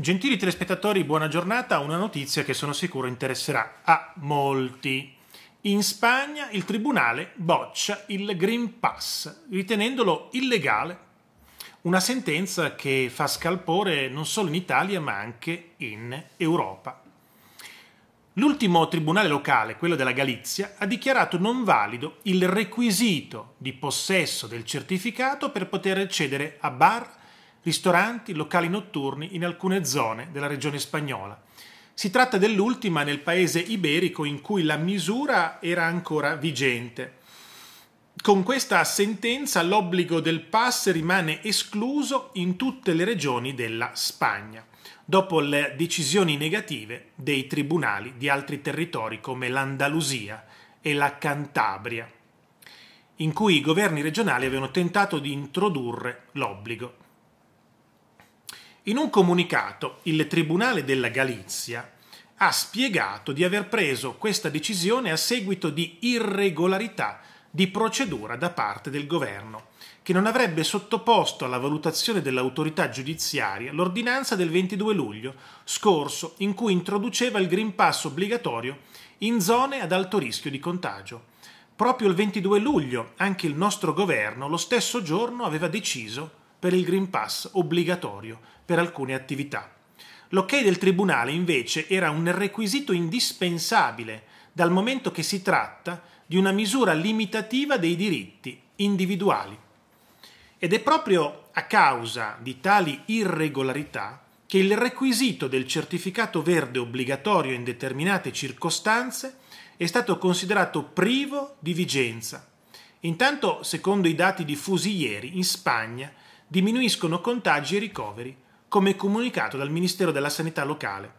Gentili telespettatori, buona giornata. Una notizia che sono sicuro interesserà a molti. In Spagna il tribunale boccia il Green Pass, ritenendolo illegale. Una sentenza che fa scalpore non solo in Italia ma anche in Europa. L'ultimo tribunale locale, quello della Galizia, ha dichiarato non valido il requisito di possesso del certificato per poter accedere a bar, ristoranti, locali notturni in alcune zone della regione spagnola. Si tratta dell'ultima nel paese iberico in cui la misura era ancora vigente. Con questa sentenza l'obbligo del pass rimane escluso in tutte le regioni della Spagna, dopo le decisioni negative dei tribunali di altri territori come l'Andalusia e la Cantabria, in cui i governi regionali avevano tentato di introdurre l'obbligo. In un comunicato, il Tribunale della Galizia ha spiegato di aver preso questa decisione a seguito di irregolarità di procedura da parte del governo, che non avrebbe sottoposto alla valutazione dell'autorità giudiziaria l'ordinanza del 22 luglio scorso in cui introduceva il Green Pass obbligatorio in zone ad alto rischio di contagio. Proprio il 22 luglio anche il nostro governo lo stesso giorno aveva deciso per il Green Pass obbligatorio per alcune attività. L'ok del tribunale invece era un requisito indispensabile dal momento che si tratta di una misura limitativa dei diritti individuali. Ed è proprio a causa di tali irregolarità che il requisito del certificato verde obbligatorio in determinate circostanze è stato considerato privo di vigenza. Intanto, secondo i dati diffusi ieri, in Spagna diminuiscono contagi e ricoveri come comunicato dal Ministero della Sanità locale.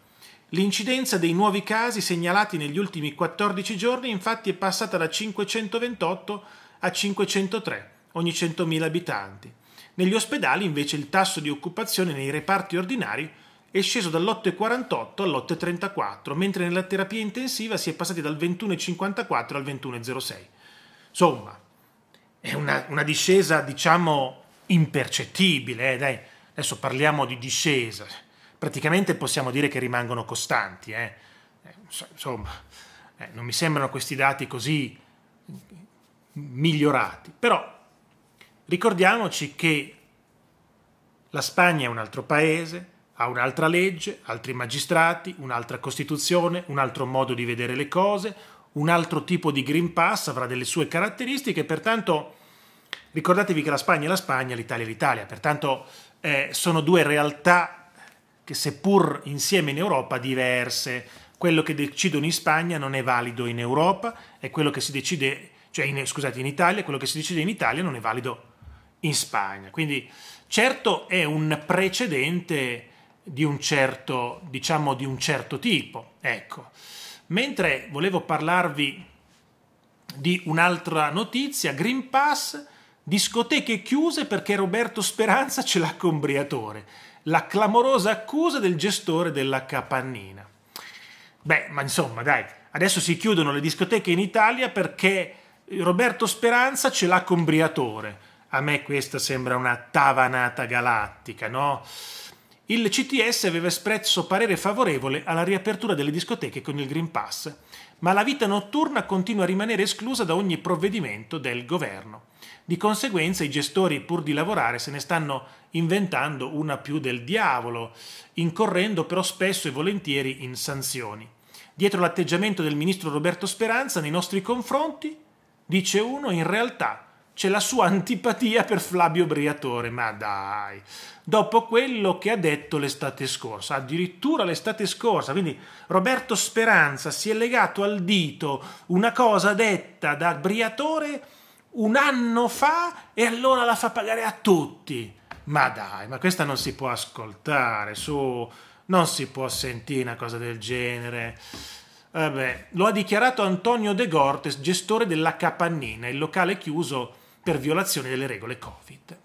L'incidenza dei nuovi casi segnalati negli ultimi 14 giorni infatti è passata da 528 a 503 ogni 100.000 abitanti. Negli ospedali invece il tasso di occupazione nei reparti ordinari è sceso dall'8,48 all'8,34, mentre nella terapia intensiva si è passati dal 21,54 al 21,06. Insomma, è una, una discesa diciamo impercettibile, eh, dai Adesso parliamo di discesa, praticamente possiamo dire che rimangono costanti. Eh? eh insomma, eh, non mi sembrano questi dati così migliorati, però ricordiamoci che la Spagna è un altro paese, ha un'altra legge, altri magistrati, un'altra Costituzione, un altro modo di vedere le cose, un altro tipo di Green Pass avrà delle sue caratteristiche, pertanto ricordatevi che la Spagna è la Spagna, l'Italia è l'Italia, pertanto eh, sono due realtà che seppur insieme in Europa diverse, quello che decidono in Spagna non è valido in Europa e quello che si decide, cioè in, scusate, in Italia, quello che si decide in Italia non è valido in Spagna. Quindi certo è un precedente di un certo, diciamo, di un certo tipo, ecco. Mentre volevo parlarvi di un'altra notizia, Green Pass discoteche chiuse perché Roberto Speranza ce l'ha con Briatore, la clamorosa accusa del gestore della capannina. Beh, ma insomma, dai, adesso si chiudono le discoteche in Italia perché Roberto Speranza ce l'ha con Briatore. A me questa sembra una tavanata galattica, no? il CTS aveva espresso parere favorevole alla riapertura delle discoteche con il Green Pass, ma la vita notturna continua a rimanere esclusa da ogni provvedimento del governo. Di conseguenza i gestori, pur di lavorare, se ne stanno inventando una più del diavolo, incorrendo però spesso e volentieri in sanzioni. Dietro l'atteggiamento del ministro Roberto Speranza nei nostri confronti, dice uno, in realtà c'è la sua antipatia per Flavio Briatore, ma dai, dopo quello che ha detto l'estate scorsa, addirittura l'estate scorsa, quindi Roberto Speranza si è legato al dito una cosa detta da Briatore un anno fa e allora la fa pagare a tutti. Ma dai, ma questa non si può ascoltare, su, non si può sentire una cosa del genere. Vabbè, lo ha dichiarato Antonio De Gortes, gestore della Capannina, il locale chiuso per violazione delle regole Covid.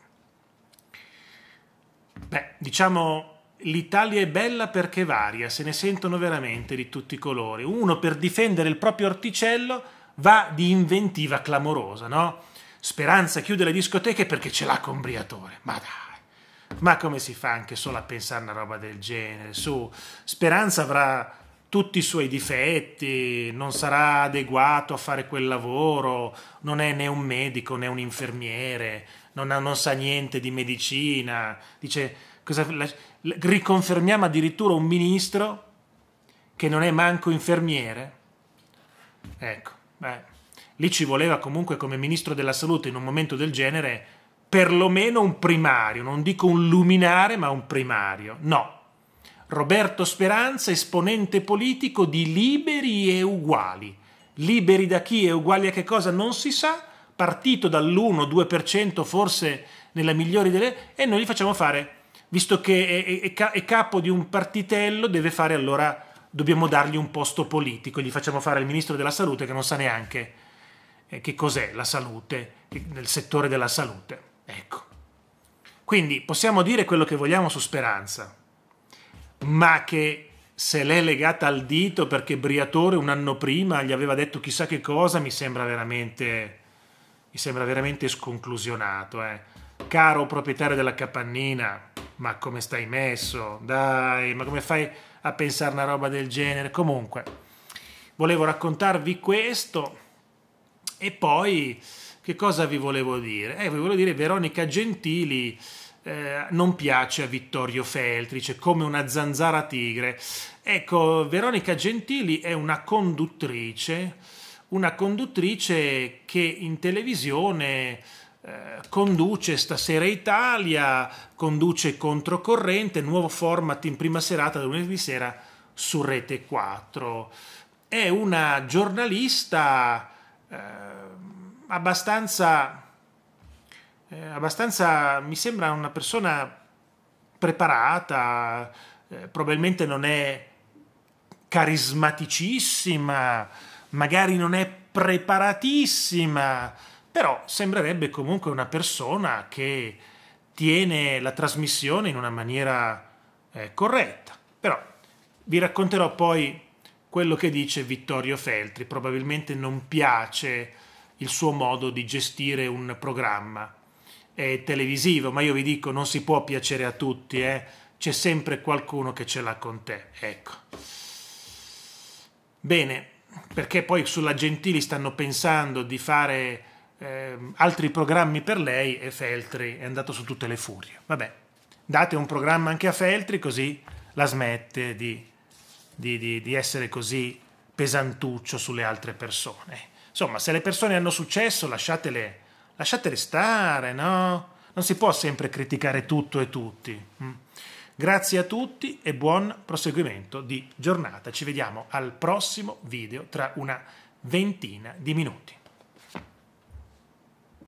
Beh, diciamo l'Italia è bella perché varia, se ne sentono veramente di tutti i colori. Uno per difendere il proprio orticello va di inventiva clamorosa, no? Speranza chiude le discoteche perché ce l'ha con Briatore. Ma dai, ma come si fa anche solo a pensare a una roba del genere? Su, Speranza avrà tutti i suoi difetti, non sarà adeguato a fare quel lavoro, non è né un medico né un infermiere, non, ha, non sa niente di medicina. Dice, cosa, la, riconfermiamo addirittura un ministro che non è manco infermiere. Ecco, beh, lì ci voleva comunque come ministro della salute in un momento del genere perlomeno un primario, non dico un luminare, ma un primario. No, Roberto Speranza, esponente politico di Liberi e Uguali. Liberi da chi e uguali a che cosa non si sa, partito dall'1-2% forse nella migliore delle... e noi gli facciamo fare, visto che è, è, è capo di un partitello, deve fare allora, dobbiamo dargli un posto politico, gli facciamo fare il ministro della salute che non sa neanche eh, che cos'è la salute, nel settore della salute. Ecco. Quindi possiamo dire quello che vogliamo su Speranza, ma che se l'è legata al dito perché Briatore un anno prima gli aveva detto chissà che cosa, mi sembra veramente, mi sembra veramente sconclusionato. Eh. Caro proprietario della capannina, ma come stai messo? Dai, ma come fai a pensare una roba del genere? Comunque, volevo raccontarvi questo e poi che cosa vi volevo dire? Eh, vi volevo dire Veronica Gentili eh, non piace a Vittorio Feltrice, come una zanzara tigre. Ecco, Veronica Gentili è una conduttrice, una conduttrice che in televisione eh, conduce Stasera Italia, conduce Controcorrente, nuovo format in prima serata lunedì sera su Rete 4. È una giornalista eh, abbastanza eh, abbastanza, mi sembra una persona preparata, eh, probabilmente non è carismaticissima, magari non è preparatissima, però sembrerebbe comunque una persona che tiene la trasmissione in una maniera eh, corretta. Però vi racconterò poi quello che dice Vittorio Feltri, probabilmente non piace il suo modo di gestire un programma eh, televisivo, ma io vi dico non si può piacere a tutti, eh? c'è sempre qualcuno che ce l'ha con te, ecco. Bene, perché poi sulla Gentili stanno pensando di fare eh, altri programmi per lei e Feltri è andato su tutte le furie. Vabbè, date un programma anche a Feltri così la smette di, di, di, di essere così pesantuccio sulle altre persone. Insomma, se le persone hanno successo lasciatele lasciate restare, no? Non si può sempre criticare tutto e tutti. Mm. Grazie a tutti e buon proseguimento di giornata. Ci vediamo al prossimo video tra una ventina di minuti.